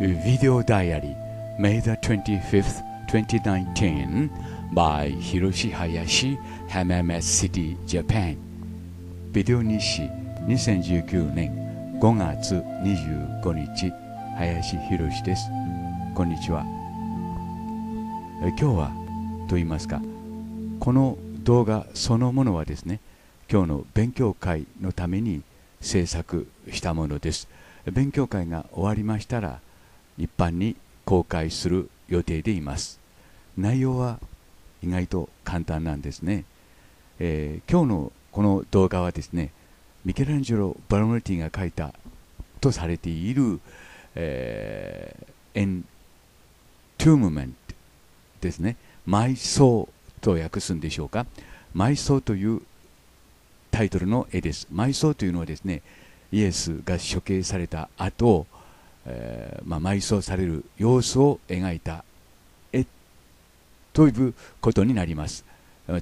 ビデオダイアリー、May the 25th, 2019 by Hiroshi y a s h Hamame City, Japan ビデオ日誌2019年5月25日林博ですこんにちは今日はと言いますかこの動画そのものはですね今日の勉強会のために制作したものです勉強会が終わりましたら一般に公開する予定でいます内容は意外と簡単なんですね、えー、今日のこの動画はですねミケランジェロ・バロメルティが書いたとされている、えエントゥームメントですね埋葬と訳すんでしょうか埋葬というタイトルの絵です埋葬というのはですねイエスが処刑された後えー、まあ、埋葬される様子を描いた絵ということになります。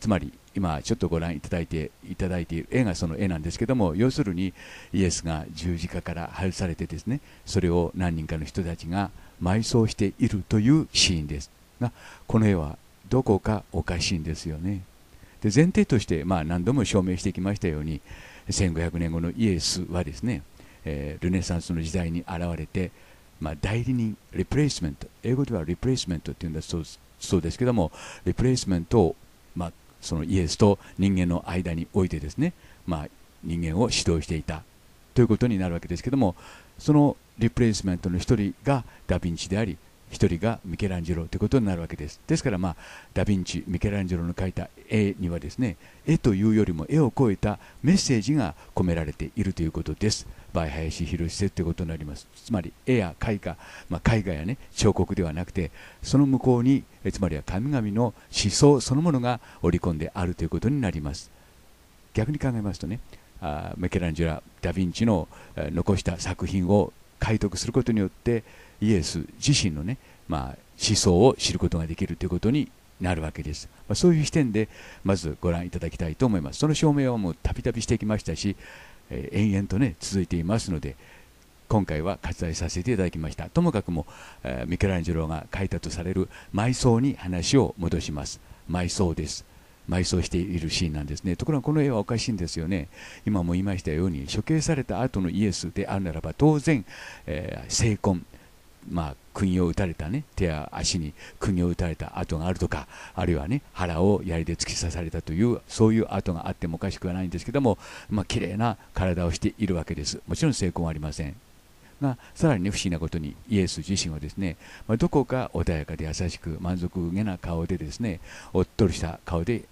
つまり今ちょっとご覧いただいていただいている絵がその絵なんですけども要するにイエスが十字架から外されてですねそれを何人かの人たちが埋葬しているというシーンですがこの絵はどこかおかしいんですよねで前提としてまあ何度も証明してきましたように1500年後のイエスはですねえー、ルネサンスの時代に現れて、まあ、代理人、リプレイスメント、英語ではリプレイスメントっていうんだそうそうですけども、リプレイスメントを、まあ、そのイエスと人間の間においてですね、まあ、人間を指導していたということになるわけですけども、そのリプレイスメントの1人がダ・ヴィンチであり、1人がミケランジェロということになるわけです。ですから、まあ、ダ・ヴィンチ、ミケランジェロの描いた絵にはですね、絵というよりも絵を超えたメッセージが込められているということです。バイ林博士ということになります。つまり、絵や絵画、まあ、絵画やね、彫刻ではなくて、その向こうに、つまりは神々の思想そのものが織り込んであるということになります。逆に考えますとね、あメケランジェラ・ダ・ヴィンチの残した作品を解読することによってイエス自身のね、まあ、思想を知ることができるということになるわけです。まあ、そういう視点でまずご覧いただきたいと思います。その証明はもうたびたびしてきましたし、えー、延々とね続いていますので。今回は割愛させていただきましたともかくも、えー、ミケランジェロが書いたとされる埋葬に話を戻します埋葬です埋葬しているシーンなんですねところがこの絵はおかしいんですよね今も言いましたように処刑された後のイエスであるならば当然、えー、成婚まあ、釘を打たれたね手や足に釘を打たれた跡があるとかあるいはね腹を槍で突き刺されたというそういう跡があってもおかしくはないんですけども、まあ綺麗な体をしているわけですもちろん成功はありませんがさらに、ね、不思議なことにイエス自身はですね、まあ、どこか穏やかで優しく満足げな顔でですねおっとりした顔で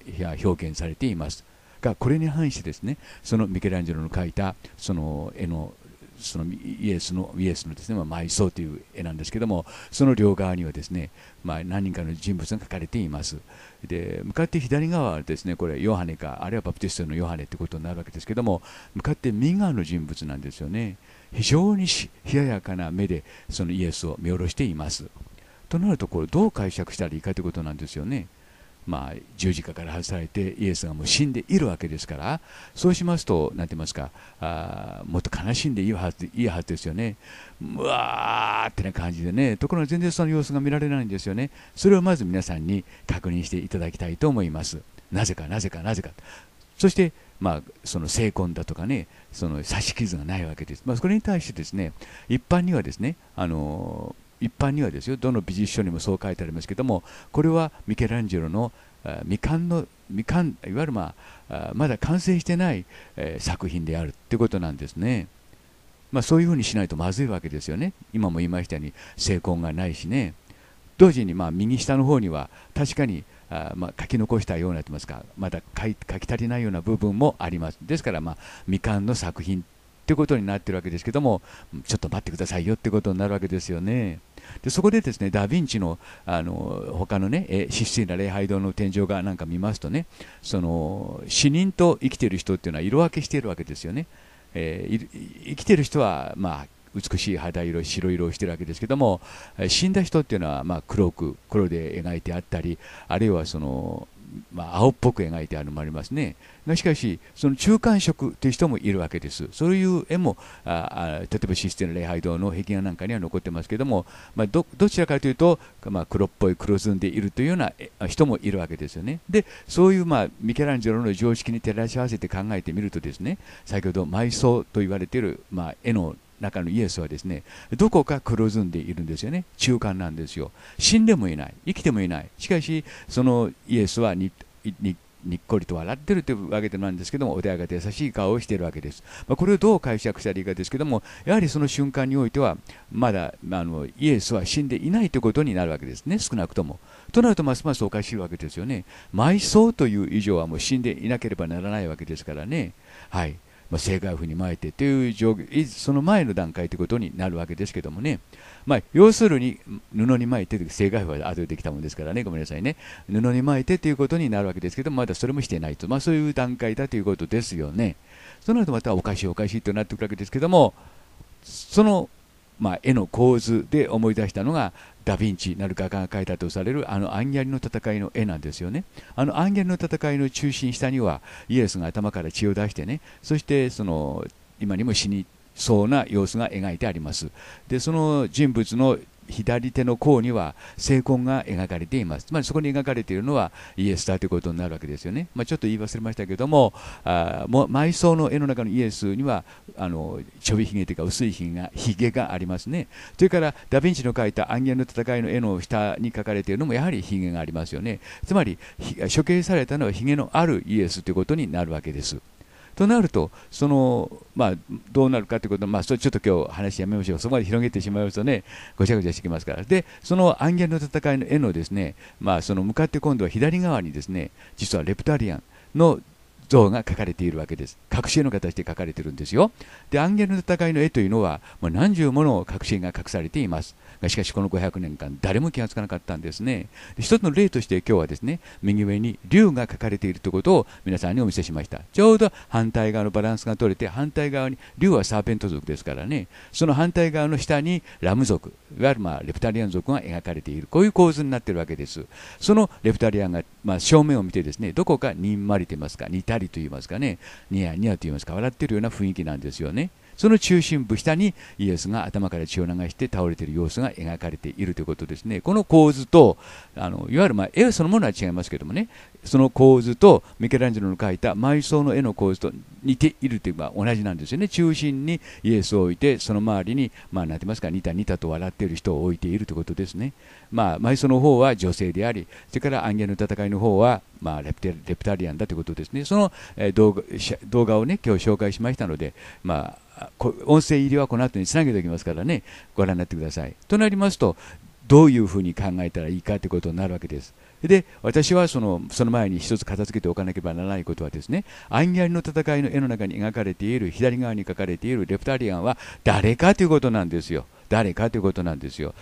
表現されていますがこれに反してですねそのミケランジェロの描いたその絵のそのイエスのイエスのですね、まあ、埋葬という絵なんですけどもその両側にはですね、まあ、何人かの人物が書かれていますで向かって左側はですねこれヨハネかあるいはバプテストのヨハネということになるわけですけども向かって右側の人物なんですよね非常に冷ややかな目でそのイエスを見下ろしていますとなるとこれどう解釈したらいいかということなんですよね。まあ、十字架から外されてイエスがもう死んでいるわけですからそうしますと何て言いますかあもっと悲しんでいいはずいいはずですよねうわーってな感じでねところが全然その様子が見られないんですよねそれをまず皆さんに確認していただきたいと思いますなぜかなぜかなぜかそしてまあ、その性婚だとかね、その刺し傷がないわけです。まあ、それに対してですね、一般にはですね、あのー一般にはですよどの美術書にもそう書いてありますけどもこれはミケランジェロの未完の未完いわゆる、まあ、まだ完成してない、え作品であるということなんですね。まあ、そういうふうにしないとまずいわけですよね。今も言いましたように成功がないしね。同時にまあ右下の方には確かにあま書き残したようなと言いますかまだ書き足りないような部分もありますですからまあ未完の作品ということになってるわけですけどもちょっと待ってくださいよってことになるわけですよね。でそこでですねダ・ヴィンチのあの他のね、えー、システィナ礼拝堂の天井画なんか見ますとねその死人と生きている人っていうのは色分けしているわけですよね、えー、生きている人はまあ美しい肌色、白色をしているわけですけども死んだ人っていうのはまあ黒く黒で描いてあったりあるいはそのまあ、青っぽく描いてあるのもありますねしかしその中間色という人もいるわけですそういう絵もああ例えばシステム礼拝堂の壁画なんかには残ってますけども、まあ、どちらかというと、まあ、黒っぽい黒ずんでいるというような人もいるわけですよねでそういう、まあ、ミケランジェロの常識に照らし合わせて考えてみるとですね先ほど埋葬と言われている、まあ、絵の中のイエスはですね、どこか黒ずんでいるんですよね。中間なんですよ。死んでもいない。生きてもいない。しかし、そのイエスはにににっこりと笑ってるというわけでなんですけども、穏やかで優しい顔をしているわけです。まあ、これをどう解釈したらいいかですけども、やはりその瞬間においては、まだあのイエスは死んでいないということになるわけですね、少なくとも。となると、ますますおかしいわけですよね。埋葬という以上はもう死んでいなければならないわけですからね。はい。まあ、解符にまいてという状況、その前の段階ということになるわけですけどもね、まあ、要するに布に巻いて正解うは後でできたものですからね、ごめんなさいね、布に巻いてということになるわけですけども、まだそれもしてないと、まあ、そういう段階だということですよね。その後またおかしいおかしいとなってくるわけですけども、そのまあ、絵の構図で思い出したのがダ・ヴィンチなる画家が描いたとされるあのアンギャリの戦いの絵なんですよねあのアンギャリの戦いの中心下にはイエスが頭から血を出してねそしてその今にも死にそうな様子が描いてありますでその人物の左手の甲には聖痕が描かれていますつまりそこに描かれているのはイエスだということになるわけですよね、まあ、ちょっと言い忘れましたけどもあも埋葬の絵の中のイエスにはあのちょびひげというか薄いひげがひげがありますねそれからダ・ヴィンチの描いた「暗ンの戦い」の絵の下に描かれているのもやはりひげがありますよねつまり処刑されたのはひげのあるイエスということになるわけです。となると、そのまあ、どうなるかということまあ、それちょっと今日話やめましょう、そこまで広げてしまいますとね、ごちゃごちゃしてきますから、でそのアンギャの戦いの絵のですね、まあ、その向かって今度は左側にですね実はレプタリアンの像が描かれているわけです。隠し絵の形で描かれてるんですよ。で、アンゲルの戦いの絵というのは、もう何十もの隠し絵が隠されています。がしかしこの500年間誰も気がつかなかったんですね一つの例として今日はですね右上に龍が書かれているということを皆さんにお見せしましたちょうど反対側のバランスが取れて反対側に龍はサーペント族ですからねその反対側の下にラム族いわゆるまあレプタリアン族が描かれているこういう構図になっているわけですそのレプタリアンが、まあ、正面を見てですねどこかにんまりと言いますか似たりと言いますかねニヤニヤと言いますか笑ってるような雰囲気なんですよねその中心部下にイエスが頭から血を流して倒れている様子が描かれているということですね。この構図と、あのいわゆるま絵そのものは違いますけどもね、その構図とミケランジェロの描いた埋葬の絵の構図と似ているというか同じなんですよね。中心にイエスを置いて、その周りに、まあ、なてますか、ニタニタと笑っている人を置いているということですね。まあ、埋葬の方は女性であり、それから暗ンの戦いの方は、まあ、レプレプタリアンだということですね。その、え動画動画をね、今日紹介しましたので、まあ音声入りはこの後につなげておきますからね、ご覧になってください。となりますと、どういうふうに考えたらいいかということになるわけです。で、私はそのその前に一つ片付けておかなければならないことはですね、アンギャリの戦いの絵の中に描かれている、左側に描かれているレプタリアンは誰かということなんですよ。誰かということなんですよ。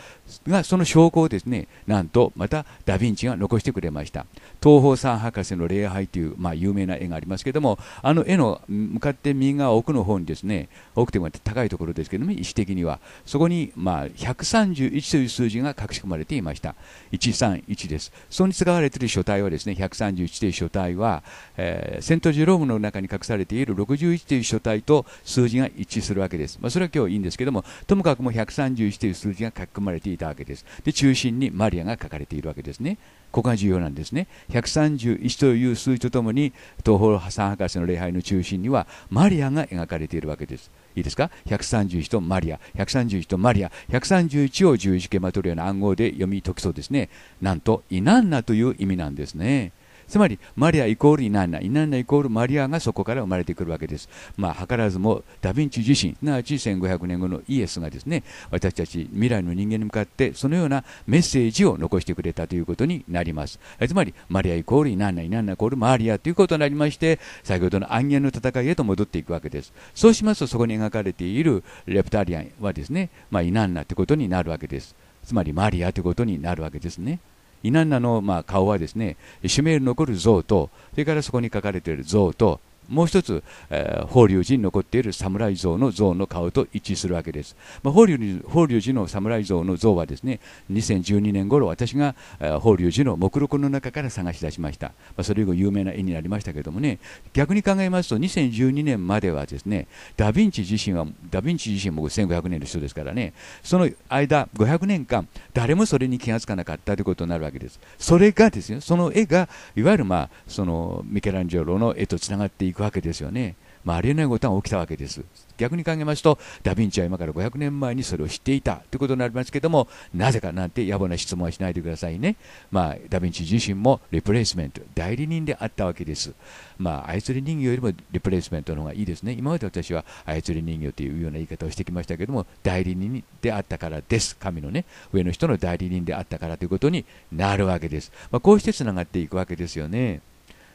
がその証拠をですねなんとまたダ・ヴィンチが残してくれました東方三博士の礼拝という、まあ、有名な絵がありますけどもあの絵の向かって右側奥の方にですね奥というの高いところですけども位置的にはそこに、まあ、131という数字が隠し込まれていました131ですそこに使われている書体はですね131という書体は、えー、セント・ジェロームの中に隠されている61という書体と数字が一致するわけです、まあ、それは今日いいんですけどもともかくも131という数字が書き込まれていたわけです。で、中心にマリアが書かれているわけですね。ここが重要なんですね。131という数字とともに、東方産博士の礼拝の中心には、マリアが描かれているわけです。いいですか ?131 とマリア、131とマリア、131を十字形マトリアの暗号で読み解きそうですね。なんと、イナンナという意味なんですね。つまりマリアイコールイナンナイナンナイコールマリアがそこから生まれてくるわけです、まあ、図らずもダ・ヴィンチ自身すなわち1500年後のイエスがですね私たち未来の人間に向かってそのようなメッセージを残してくれたということになりますつまりマリアイコールイナンナイナンナイコールマリアということになりまして先ほどの暗夜の戦いへと戻っていくわけですそうしますとそこに描かれているレプタリアンはですね、まあ、イナンナということになるわけですつまりマリアということになるわけですね。イナンナのまあ顔はですねシュメール残る像とそれからそこに書かれている像ともう一つ、えー、法隆寺に残っている侍像の像の顔と一致するわけです。まあ、法隆法隆寺の侍像の像はですね、2012年頃私が、えー、法隆寺の目録の中から探し出しました。まあ、それ以後有名な絵になりましたけどもね、逆に考えますと2012年まではですね、ダヴィンチ自身は、ダヴィンチ自身も1500年の人ですからね、その間500年間、誰もそれに気がつかなかったということになるわけです。それがですね、その絵が、いわゆるまあ、そのミケランジェロの絵とつながっていくくわけですよね。まあ、ありえないことが起きたわけです。逆に考えますと、ダ・ヴィンチは今から500年前にそれを知っていたということになりますけども、なぜかなんて野暮な質問はしないでくださいね。まあ、ダ・ヴィンチ自身もリプレイスメント、代理人であったわけです。まあ、操り人形よりもリプレイスメントの方がいいですね。今まで私は操り人形というような言い方をしてきましたけども、代理人であったからです。神のね、上の人の代理人であったからということになるわけです。まあ、こうしてつながっていくわけですよね。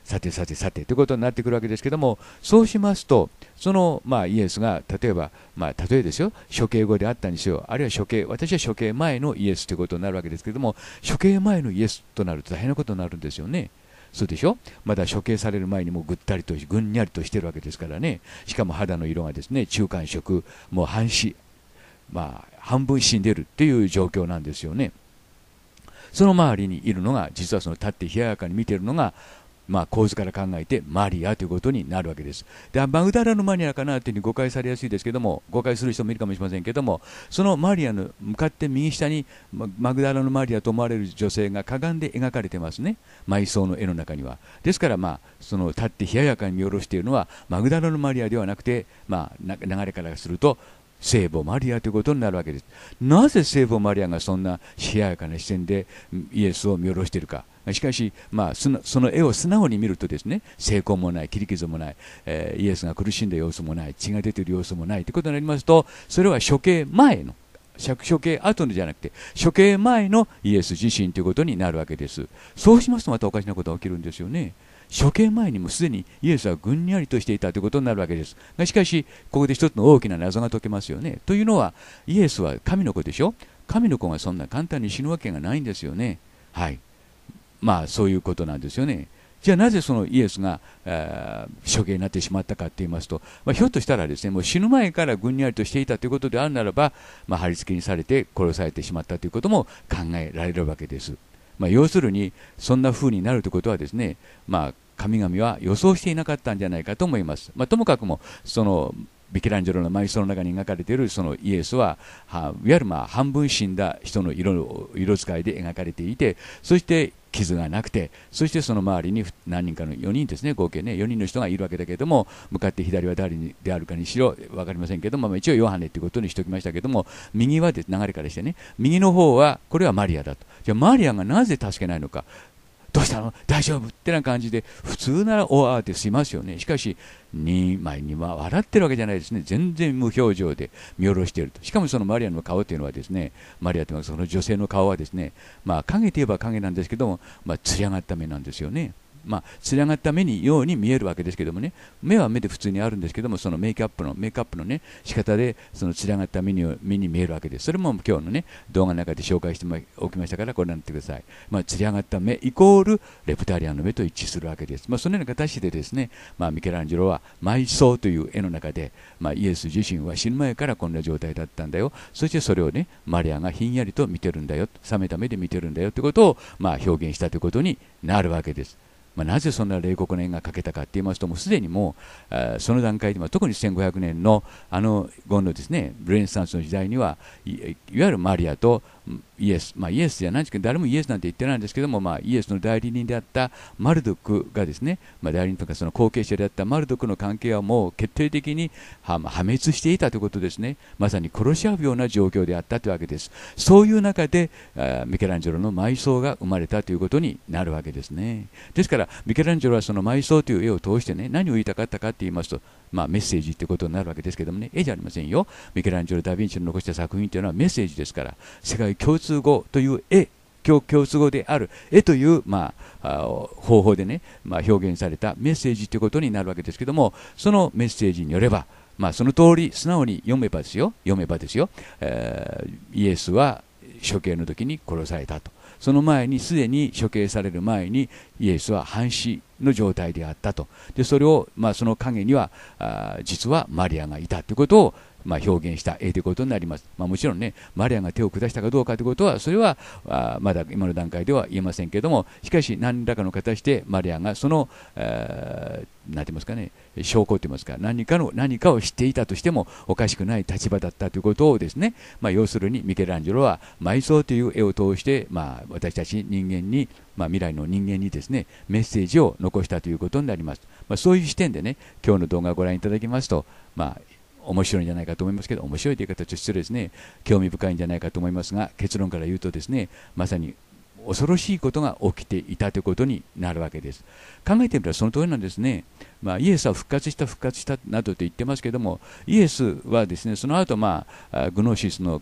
さてさてさてということになってくるわけですけどもそうしますとその、まあ、イエスが例えば、まあ、例えですよ処刑後であったにしようあるいは処刑私は処刑前のイエスということになるわけですけども処刑前のイエスとなると大変なことになるんですよね。そうでしょまだ処刑される前にもぐったりとぐんにゃりとしてるわけですからねしかも肌の色がですね中間色もう半死まあ半分死んでるっていう状況なんですよね。その周りにいるのが、実はその立って冷ややかに見ているのが、まあ、構図から考えてマリアということになるわけです。でマグダラのマリアかなというふうに誤解されやすいですけども誤解する人もいるかもしれませんけどもそのマリアの向かって右下にマグダラのマリアと思われる女性がかがんで描かれてますね埋葬の絵の中には。ですから、まあ、その立って冷ややかに見下ろしているのはマグダラのマリアではなくて、まあ、流れからすると聖母マリアということになるわけです。なぜ聖母マリアがそんな冷ややかな視線でイエスを見下ろしているか。しかし、まあ、そのその絵を素直に見るとですね成功もない、切り傷もない、えー、イエスが苦しんだ様子もない血が出ている様子もないということになりますとそれは処刑前の処刑後のじゃなくて処刑前のイエス自身ということになるわけですそうしますとまたおかしなことが起きるんですよね。処刑前にもすでにイエスはぐんにゃりとしていたということになるわけです。がしかし、ここで一つの大きな謎が解けますよね。というのは、イエスは神の子でしょ神の子がそんな簡単に死ぬわけがないんですよね。はい。まあ、そういうことなんですよね。じゃあなぜそのイエスが、えー、処刑になってしまったかと言いますと、まあ、ひょっとしたらですねもう死ぬ前からぐんにゃりとしていたということであるならば、まあ、貼り付けにされて殺されてしまったということも考えられるわけです。まあ、要するにそんな風になるということはですね、まあ、神々は予想していなかったんじゃないかと思います。まあ、ともかくもそのビケランジェロの埋葬の中に描かれているそのイエスは、はいわゆるまあ半分死んだ人の色色使いで描かれていてそして傷がなくて、そしてその周りに何人かの4人ですね、合計ね、4人の人がいるわけだけれども、向かって左は誰であるかにしろ、分かりませんけども、まあ、一応ヨハネということにしておきましたけども、右はで流れからしてね、右の方は、これはマリアだと。じゃあマリアがなぜ助けないのか。どうしたの大丈夫ってな感じで普通ならおあってしますよねしかし2枚には笑ってるわけじゃないですね全然無表情で見下ろしているとしかもそのマリアの顔というのはですねマリアというのはその女性の顔はですねまあ影といえば影なんですけどもまあ、つり上がった目なんですよねまあ、つながった目にように見えるわけですけどもね目は目で普通にあるんですけどもそのメイクアップのメイクアップのね仕方でそのつながった目に目に見えるわけですそれも今日のね動画の中で紹介しておきましたからご覧になってください、まあ、つり上がった目イコールレプタリアンの目と一致するわけです、まあ、そのような形でですね、まあ、ミケランジェロは埋葬という絵の中で、まあ、イエス自身は死ぬ前からこんな状態だったんだよそしてそれをねマリアがひんやりと見てるんだよ冷めた目で見てるんだよということを、まあ、表現したということになるわけですまあ、なぜそんな冷酷な縁が描けたかと言いますともうすでにもうその段階では特に1500年のあの後のですねレネサンスの時代にはいわゆるマリアとイエス、まあ、イエスじゃないんですけど、誰もイエスなんて言ってないんですけども、まあ、イエスの代理人であったマルドクがですね、まあ、代理人とかその後継者であったマルドクの関係はもう決定的に破滅していたということですね、まさに殺し合うような状況であったというわけです。そういう中で、ミケランジェロの埋葬が生まれたということになるわけですね。ですから、ミケランジェロはその埋葬という絵を通してね、何を言いたかったかって言いますと、まあ、メッセージということになるわけですけどもね、絵じゃありませんよ。ミケランジェロ・ダ・ヴィンチの残した作品というのはメッセージですから、世界共通語という絵共共通語である絵という、まあ、方法でね、まあ、表現されたメッセージということになるわけですけどもそのメッセージによれば、まあ、その通り素直に読めばですよ読めばですよ、えー、イエスは処刑の時に殺されたとその前にすでに処刑される前にイエスは半死の状態であったとでそれを、まあ、その陰にはあ実はマリアがいたということをまあ、表現した絵ということになります、まあ、もちろんねマリアが手を下したかどうかということはそれはあまだ今の段階では言えませんけれどもしかし何らかの形でマリアがその何て言いますかね証拠と言いますか何かの何かを知っていたとしてもおかしくない立場だったということをですね、まあ、要するにミケランジェロは埋葬という絵を通して、まあ、私たち人間に、まあ、未来の人間にですねメッセージを残したということになります、まそういう視点でね今日の動画をご覧いただきますと、まあ、面白いんじゃないかと思いますけど面白いという形いと失礼ですね興味深いんじゃないかと思いますが結論から言うとですねまさに恐ろしいことが起きていたということになるわけです考えてみればその通りなんですね、まあ、イエスは復活した復活したなどと言ってますけどもイエスはですねその後まあグノーシスの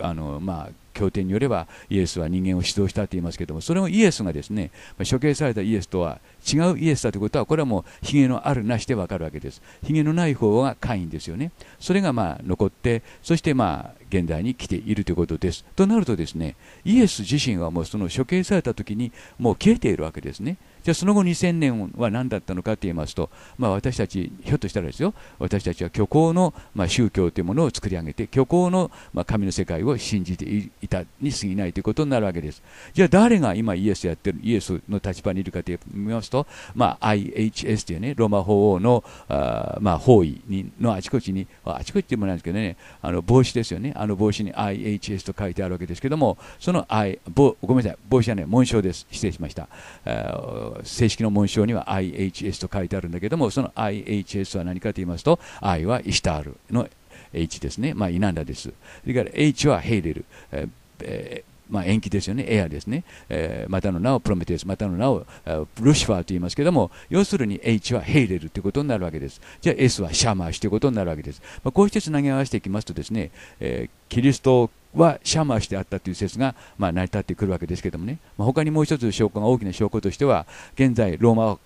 あのまあ経典によればイエスは人間を指導したと言いますけどもそれもイエスがですね処刑されたイエスとは違うイエスだということはこれはもうひげのあるなしでわかるわけですひげのない方がカインですよねそれがまあ残ってそしてまあ現代に来ているということですとなるとですねイエス自身はもうその処刑された時にもう消えているわけですねじゃあその後2000年は何だったのかと言いますと、まあ、私たちひょっとしたらですよ私たちは虚構の、まあ、宗教というものを作り上げて虚構の、まあ、神の世界を信じていたに過ぎないということになるわけですじゃあ誰が今イエスやってるイエスの立場にいるかと言いますと、まあ、IHS というねロマ法王のあ、まあ、方位にのあちこちにあちこちでもないんですけどねあの帽子ですよねあの帽子に IHS と書いてあるわけですけどもその I ごめんなさい帽子はね紋章です失礼しました、正式の紋章には IHS と書いてあるんだけどもその IHS は何かと言いますと I はイシタールの H ですね、まあ、イナンダです。それから H はヘイレル、えーまあ、延期ですよね、エアですね、えー、またの名をプロメテウス、またの名をルシファーと言いますけども、要するに H はヘイレルということになるわけです。じゃあ S はシャマーシということになるわけです。まあ、こうしてつなぎ合わせていきますとですね、えー、キリストはシャマーしてあったという説が、まあ、成り立ってくるわけですけどもね、まあ、他にもう一つ証拠が大きな証拠としては現在ローマ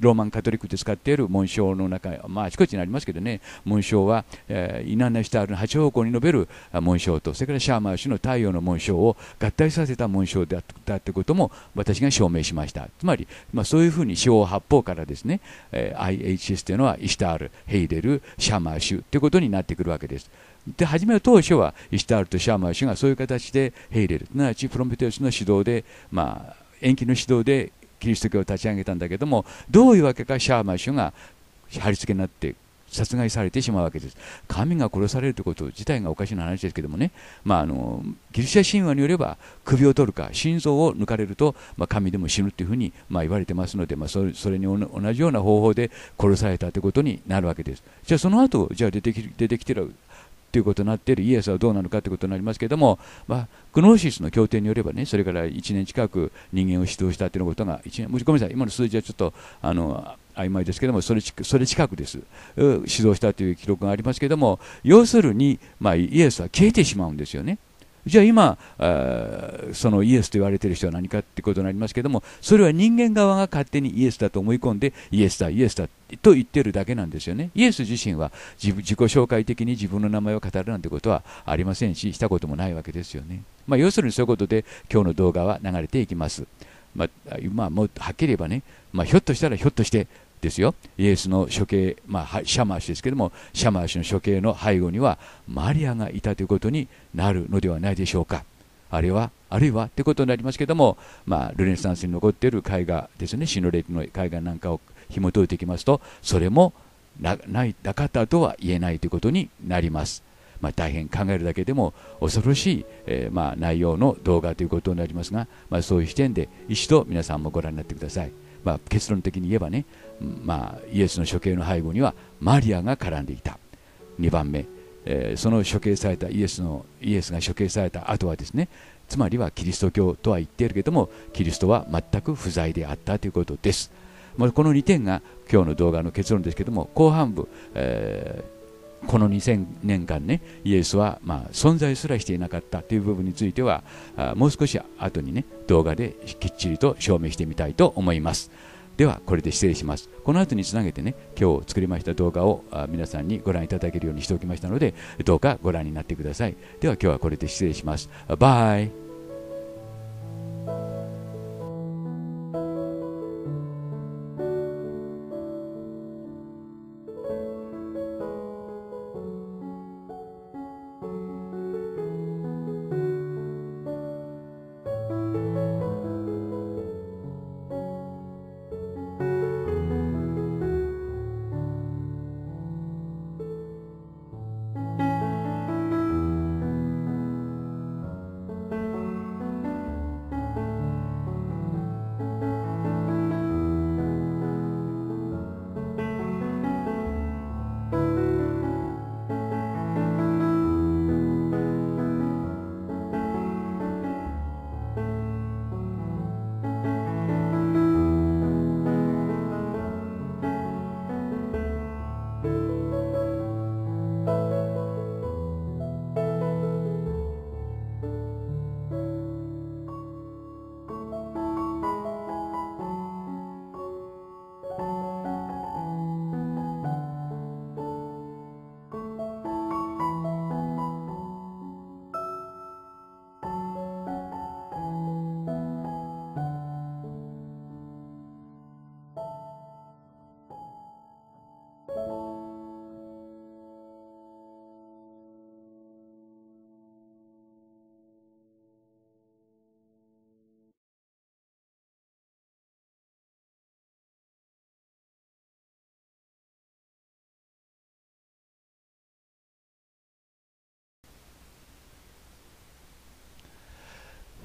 ローマンカトリックで使っている紋章の中、まあ、あちこちにありますけどね紋章は、えー、イナンナシタールの8方向に述べる紋章とそれからシャーマー氏の太陽の紋章を合体させた紋章だったということも私が証明しましたつまり、まあ、そういうふうに四方八方からですね、えー、IHS というのはイシタールヘイデルシャーマー氏ということになってくるわけです。で初めは当初はイシタールとシャーマー氏がそういう形でヘイデルすなわちプロメテウスの指導で、まあ、延期の指導でキリスト教を立ち上げたんだけどもどういうわけかシャーマッシュが貼り付けになって殺害されてしまうわけです神が殺されるということ自体がおかしな話ですけどもね、まあ、あのギリシャ神話によれば首を取るか心臓を抜かれると、まあ、神でも死ぬというふうに、まあ、言われてますので、まあ、それそれに同じような方法で殺されたということになるわけですじゃあその後じゃあ出てき出てきてるということになっているイエスはどうなのかということになりますけれども、まあ、グノーシスの協定によればねそれから1年近く人間を指導したということが1年ごめんなさい今の数字はちょっとあの曖昧ですけどもそれそれ近くです指導したという記録がありますけれども要するに、まあ、イエスは消えてしまうんですよね。じゃあ今そのイエスと言われている人は何かってことになりますけどもそれは人間側が勝手にイエスだと思い込んでイエスだイエスだと言ってるだけなんですよねイエス自身は自己紹介的に自分の名前を語るなんてことはありませんししたこともないわけですよね、まあ、要するにそういうことで今日の動画は流れていきますまあ、まあ、もうはっきり言えばね、まあ、ひょっとしたらひょっとしてですよイエスの処刑、まあ、シャマー氏ですけどもシャマー氏の処刑の背後にはマリアがいたということになるのではないでしょうかあるいはあるいはということになりますけども、まあ、ルネサンスに残っている絵画ですねシノレクの絵画なんかを紐解いていきますとそれもなないなかったとは言えないということになります。まあ、大変考えるだけでも恐ろしい、えー、まあ内容の動画ということになりますが、まあ、そういう視点で一度皆さんもご覧になってください。まあ、結論的に言えばね、まあ、イエスの処刑の背後にはマリアが絡んでいた2番目、えー、その処刑されたイエスのイエスが処刑された後はですねつまりはキリスト教とは言っているけどもキリストは全く不在であったということです、まあ、この2点が今日の動画の結論ですけども後半部、えーこの2000年間ねイエスはま存在すらしていなかったという部分についてはもう少し後にね動画できっちりと証明してみたいと思いますではこれで失礼しますこの後につなげてね今日作りました動画を皆さんにご覧いただけるようにしておきましたのでどうかご覧になってくださいでは今日はこれで失礼しますバイ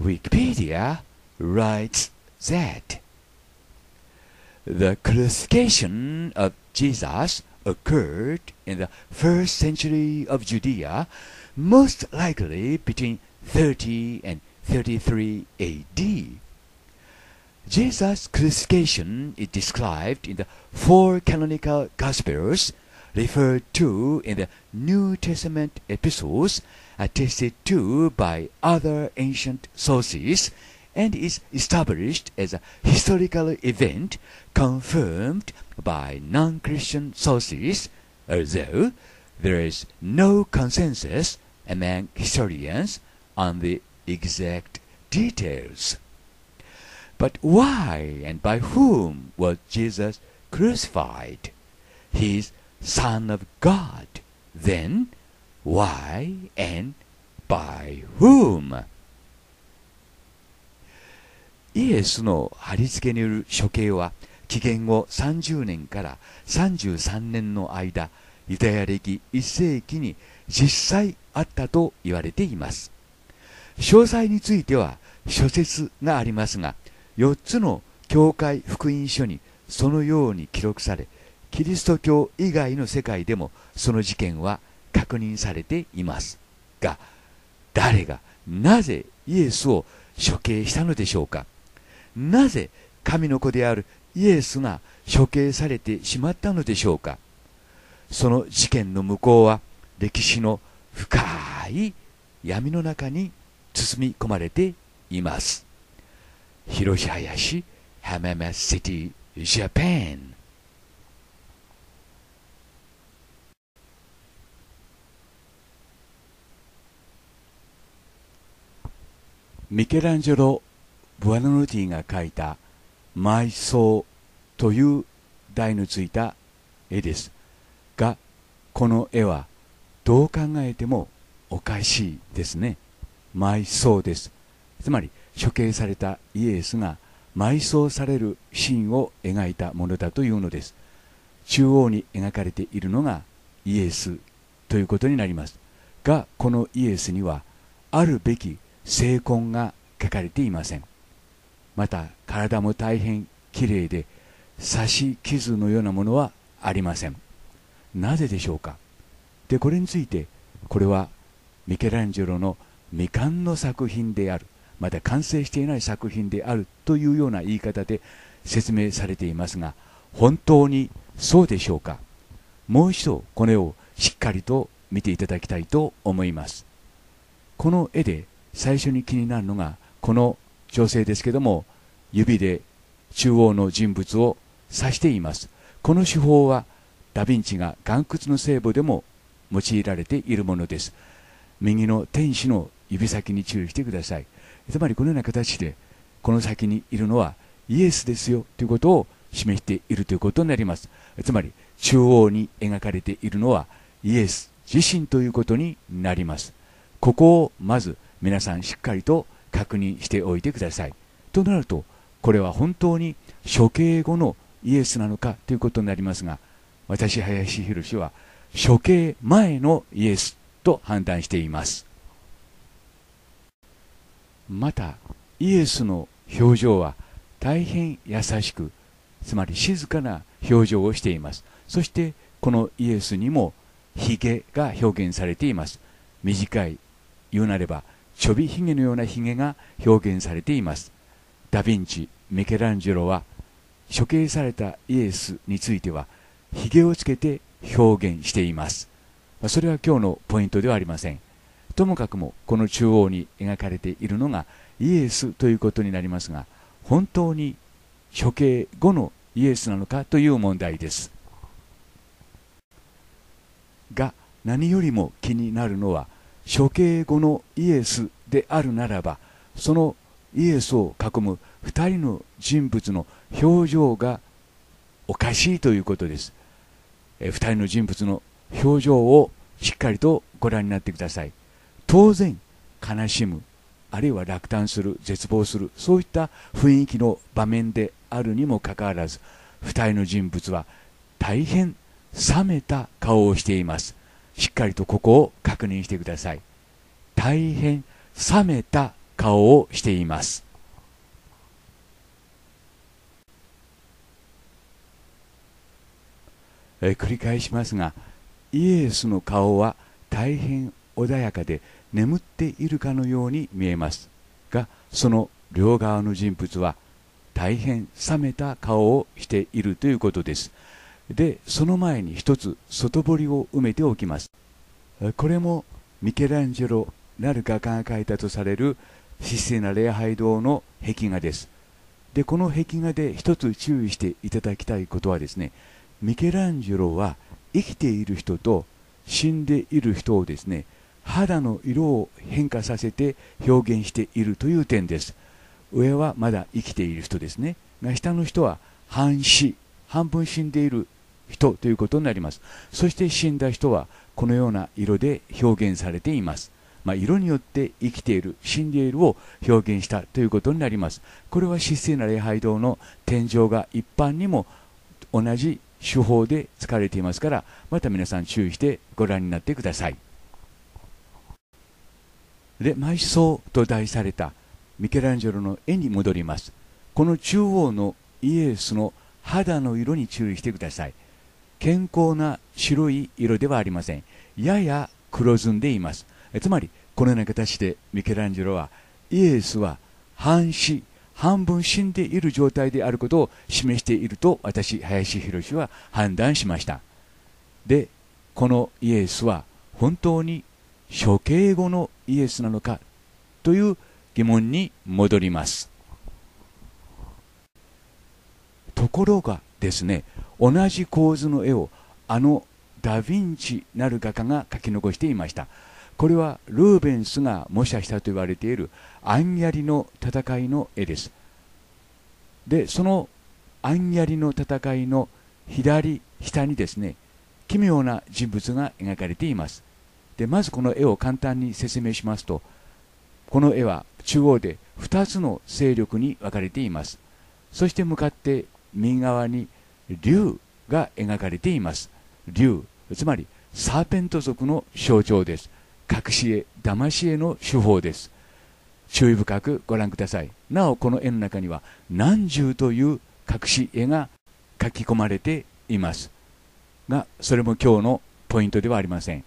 Wikipedia writes that the crucifixion of Jesus occurred in the first century of Judea, most likely between 30 and 33 AD. Jesus' crucifixion is described in the four canonical Gospels referred to in the New Testament epistles, attested to by other ancient sources, and is established as a historical event confirmed by non Christian sources, although there is no consensus among historians on the exact details. But why and by whom was Jesus crucified? His Son of God, then why and by whom? イエスの貼り付けによる処刑は紀元後30年から33年の間ユダヤ歴1世紀に実際あったと言われています詳細については諸説がありますが4つの教会福音書にそのように記録されキリスト教以外の世界でもその事件は確認されていますが誰がなぜイエスを処刑したのでしょうかなぜ神の子であるイエスが処刑されてしまったのでしょうかその事件の向こうは歴史の深い闇の中に包み込まれています広林浜松シティジャパンミケランジェロ・ブアノルティが描いた「埋葬」という台のついた絵ですがこの絵はどう考えてもおかしいですね埋葬ですつまり処刑されたイエスが埋葬されるシーンを描いたものだというのです中央に描かれているのがイエスということになりますがこのイエスにはあるべき精魂が書かれていませんまた体も大変きれいで刺し傷のようなものはありませんなぜでしょうかでこれについてこれはミケランジェロの未完の作品であるまだ完成していない作品であるというような言い方で説明されていますが本当にそうでしょうかもう一度この絵をしっかりと見ていただきたいと思いますこの絵で最初に気になるのがこの女性ですけども指で中央の人物を指していますこの手法はダ・ヴィンチが岩窟の聖母でも用いられているものです右の天使の指先に注意してくださいつまりこのような形でこの先にいるのはイエスですよということを示しているということになりますつまり中央に描かれているのはイエス自身ということになりますここをまず皆さんしっかりと確認しておいてくださいとなるとこれは本当に処刑後のイエスなのかということになりますが私林博は処刑前のイエスと判断していますまたイエスの表情は大変優しくつまり静かな表情をしていますそしてこのイエスにもヒゲが表現されています短い言うなればちょびひげのようなひげが表現されていますダ・ヴィンチミケランジェロは処刑されたイエスについてはひげをつけて表現していますそれは今日のポイントではありませんともかくもこの中央に描かれているのがイエスということになりますが本当に処刑後のイエスなのかという問題ですが何よりも気になるのは処刑後のイエスであるならばそのイエスを囲む2人の人物の表情がおかしいということです、え2人の人物の表情をしっかりとご覧になってください当然悲しむあるいは落胆する絶望するそういった雰囲気の場面であるにもかかわらず2人の人物は大変冷めた顔をしていますしっかりとここを確認してください大変冷めた顔をしていますえ繰り返しますがイエスの顔は大変穏やかで眠っているかのように見えますがその両側の人物は大変冷めた顔をしているということですでその前に一つ外堀を埋めておきますこれもミケランジェロなる画家が描いたとされる神聖な礼拝堂の壁画ですでこの壁画で一つ注意していただきたいことはですねミケランジェロは生きている人と死んでいる人をですね肌の色を変化させて表現しているという点です上はまだ生きている人ですねが下の人は半死半分死んでいる人ということになりますそして死んだ人はこのような色で表現されていますまあ、色によって生きている、死んでいるを表現したということになります。これは神聖な礼拝堂の天井が一般にも同じ手法で使われていますから、また皆さん注意してご覧になってください。で、埋葬と題されたミケランジェロの絵に戻ります。この中央のイエスの肌の色に注意してください。健康な白い色ではありません。やや黒ずんでいます。つまり、このような形でミケランジェロは、イエスは半死、半分死んでいる状態であることを示していると私、林博は判断しました。で、このイエスは本当に処刑後のイエスなのかという疑問に戻ります。ところがですね、同じ構図の絵をあのダ・ヴィンチなる画家が描き残していましたこれはルーベンスが模写したと言われているアンヤリの戦いの絵ですでそのアンヤリの戦いの左下にですね奇妙な人物が描かれていますでまずこの絵を簡単に説明しますとこの絵は中央で2つの勢力に分かれていますそして向かって右側に竜が描かれています竜つまりサーペント族の象徴です隠し絵騙し絵の手法です注意深くご覧くださいなおこの絵の中には何十という隠し絵が書き込まれていますがそれも今日のポイントではありません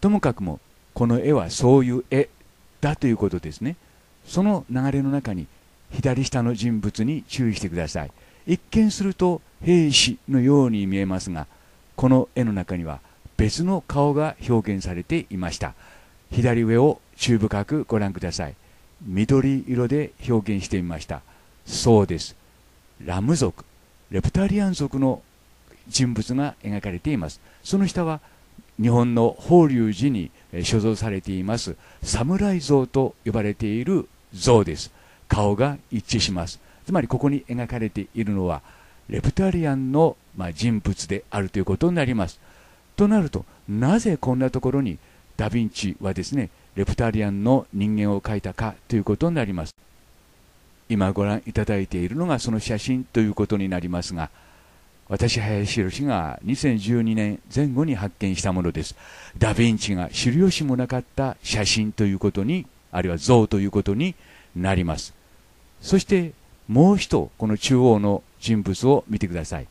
ともかくもこの絵はそういう絵だということですねその流れの中に左下の人物に注意してください一見すると兵士のように見えますがこの絵の中には別の顔が表現されていました左上を注意深くご覧ください緑色で表現してみましたそうですラム族レプタリアン族の人物が描かれていますその下は日本の法隆寺に所蔵されています侍像と呼ばれている像です顔が一致しますつまりここに描かれているのはレプタリアンの、ま人物であるということになります。となるとなぜこんなところにダ・ヴィンチはですねレプタリアンの人間を描いたかということになります今ご覧いただいているのがその写真ということになりますが私林宏が2012年前後に発見したものですダ・ヴィンチが知る由もなかった写真ということにあるいは像ということになりますそしてもう一この中央の人物を見てください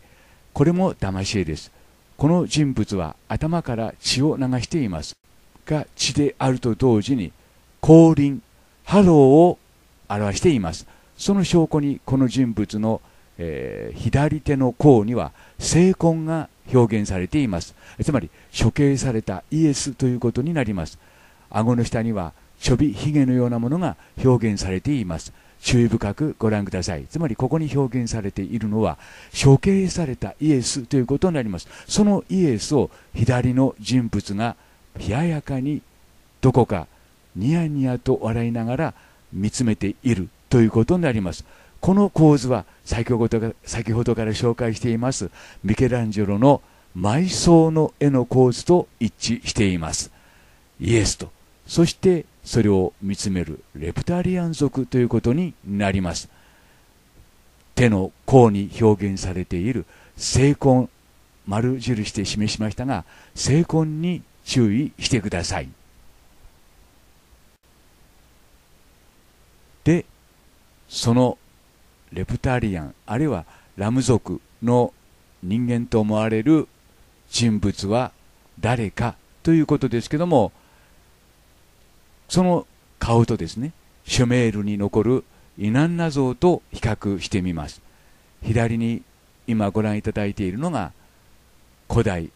これも騙し絵ですこの人物は頭から血を流していますが血であると同時に降臨ハローを表していますその証拠にこの人物の、えー、左手の甲には聖痕が表現されていますつまり処刑されたイエスということになります顎の下にはちょびひげのようなものが表現されています注意深くご覧ください。つまりここに表現されているのは処刑されたイエスということになります。そのイエスを左の人物が冷ややかにどこかニヤニヤと笑いながら見つめているということになります。この構図は先ほどから先ほどから紹介していますミケランジェロの埋葬の絵の構図と一致しています。イエスと、そしてそれを見つめるレプタリアン族ということになります手の甲に表現されている精婚丸印で示しましたが精婚に注意してくださいでそのレプタリアンあるいはラム族の人間と思われる人物は誰かということですけどもその顔とですねシュメールに残るイナンナ像と比較してみます左に今ご覧いただいているのが古代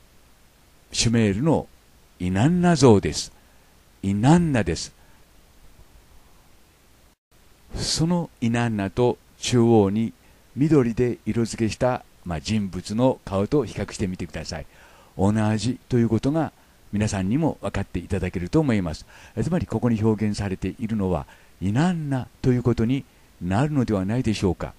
シュメールのイナンナ像ですイナンナですそのイナンナと中央に緑で色付けした、まあ、人物の顔と比較してみてください同じということが皆さんにも分かっていただけると思いますつまりここに表現されているのは異難なということになるのではないでしょうか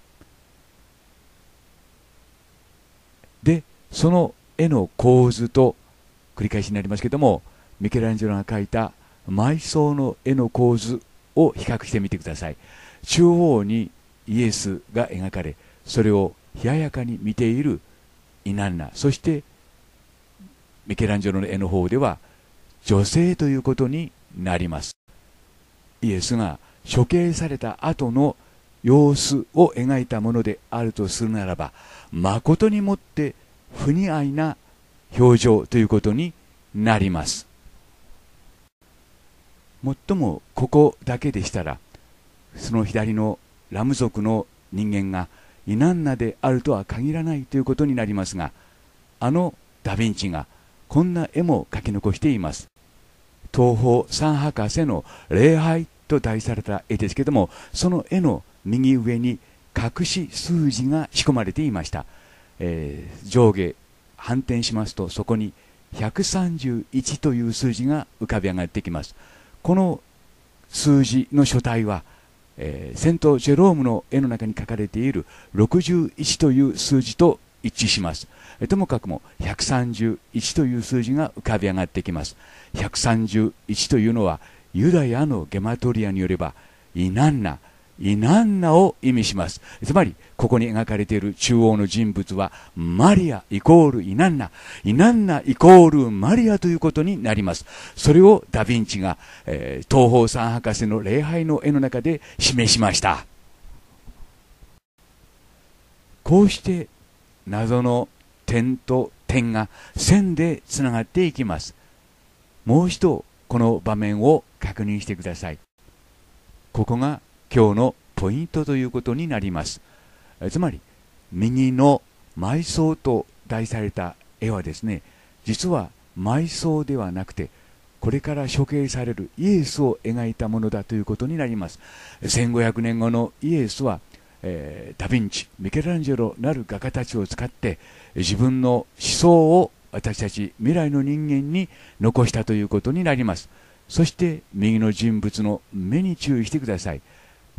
でその絵の構図と繰り返しになりますけどもミケランジェロが描いた埋葬の絵の構図を比較してみてください中央にイエスが描かれそれを冷ややかに見ているイナンナそしてミケランジェロの絵の方では女性ということになりますイエスが処刑された後の様子を描いたものであるとするならば誠にもって不似合いな表情ということになりますもっともここだけでしたらその左のラム族の人間がイナンナであるとは限らないということになりますがあのダ・ヴィンチがこんな絵も書き残しています東方三博士の礼拝と題された絵ですけどもその絵の右上に隠し数字が仕込まれていました、えー、上下反転しますとそこに131という数字が浮かび上がってきますこの数字の書体は、えー、セント・ジェロームの絵の中に書かれている61という数字と一致しますともかくも131という数字が浮かび上がってきます131というのはユダヤのゲマトリアによればイナンナイナンナを意味しますつまりここに描かれている中央の人物はマリアイコールイナンナイナンナイコールマリアということになりますそれをダ・ヴィンチが、えー、東方三博士の礼拝の絵の中で示しましたこうして謎の点と点が線でつながっていきますもう一度この場面を確認してくださいここが今日のポイントということになりますつまり右の埋葬と題された絵はですね実は埋葬ではなくてこれから処刑されるイエスを描いたものだということになります1500年後のイエスは、えー、ダ・ヴィンチミケランジェロなる画家たちを使って自分の思想を私たち未来の人間に残したということになりますそして右の人物の目に注意してください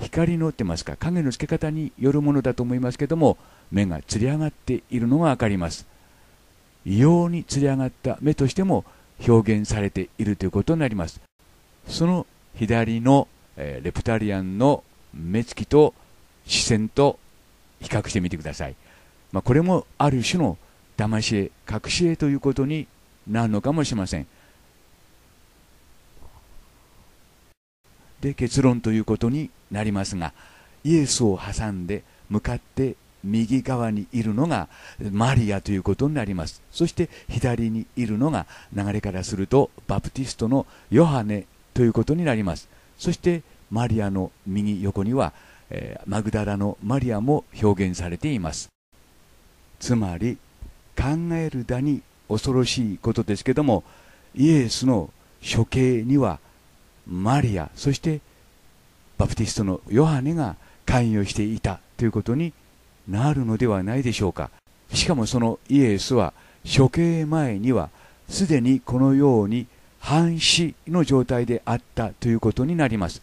光のってますか影の付け方によるものだと思いますけども目がつり上がっているのが分かります異様につり上がった目としても表現されているということになりますその左の、えレプタリアンの目つきと視線と比較してみてくださいまあ、これもある種の騙し絵隠し絵ということになるのかもしれませんで結論ということになりますがイエスを挟んで向かって右側にいるのがマリアということになりますそして左にいるのが流れからするとバプティストのヨハネということになりますそしてマリアの右横には、えー、マグダラのマリアも表現されていますつまり考えるだに恐ろしいことですけどもイエスの処刑にはマリアそしてバプティストのヨハネが関与していたということになるのではないでしょうかしかもそのイエスは処刑前にはすでにこのように半死の状態であったということになります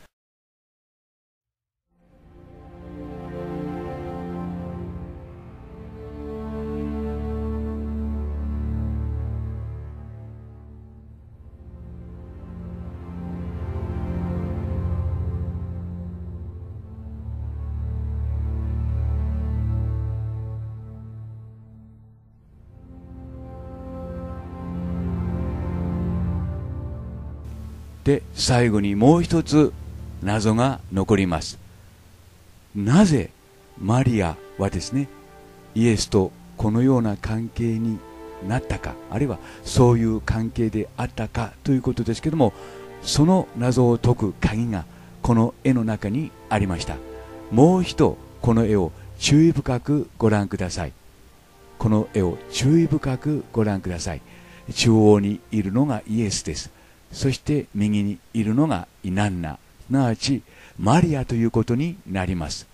で最後にもう一つ謎が残りますなぜマリアはですねイエスとこのような関係になったかあるいはそういう関係であったかということですけどもその謎を解く鍵がこの絵の中にありましたもう一度この絵を注意深くご覧くださいこの絵を注意深くご覧ください中央にいるのがイエスですそして右にいるのがイナンナすなわちマリアということになります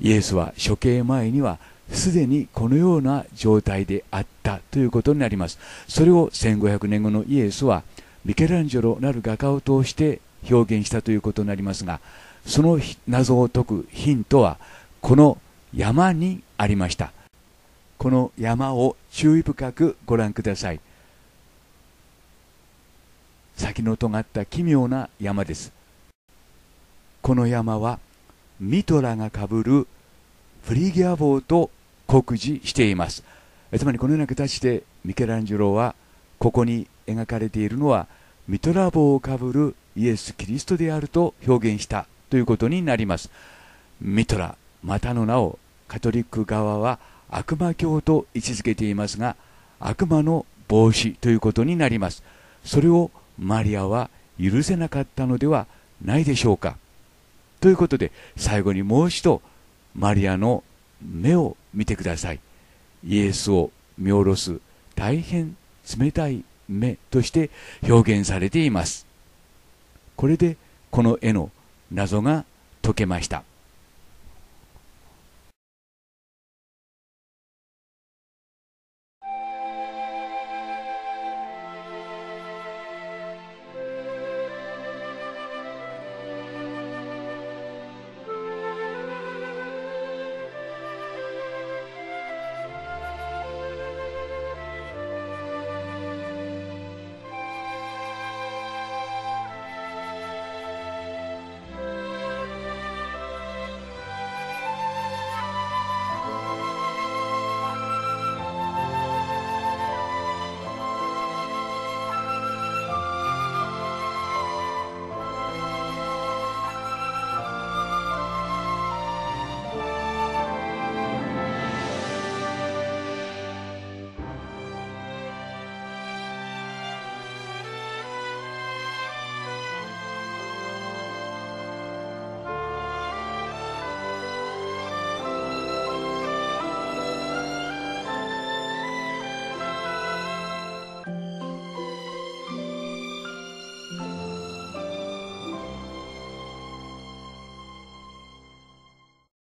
イエスは処刑前にはすでにこのような状態であったということになりますそれを1500年後のイエスはミケランジェロなる画家を通して表現したということになりますがその謎を解くヒントはこの山にありましたこの山を注意深くご覧ください先の尖った奇妙な山ですこの山はミトラがかぶるフリーギア帽と酷似していますつまりこのような形でミケランジェロはここに描かれているのはミトラ帽をかぶるイエス・キリストであると表現したということになりますミトラまたの名をカトリック側は悪魔教と位置づけていますが悪魔の帽子ということになりますそれをマリアは許せなかったのではないでしょうかということで最後にもう一度マリアの目を見てくださいイエスを見下ろす大変冷たい目として表現されていますこれでこの絵の謎が解けました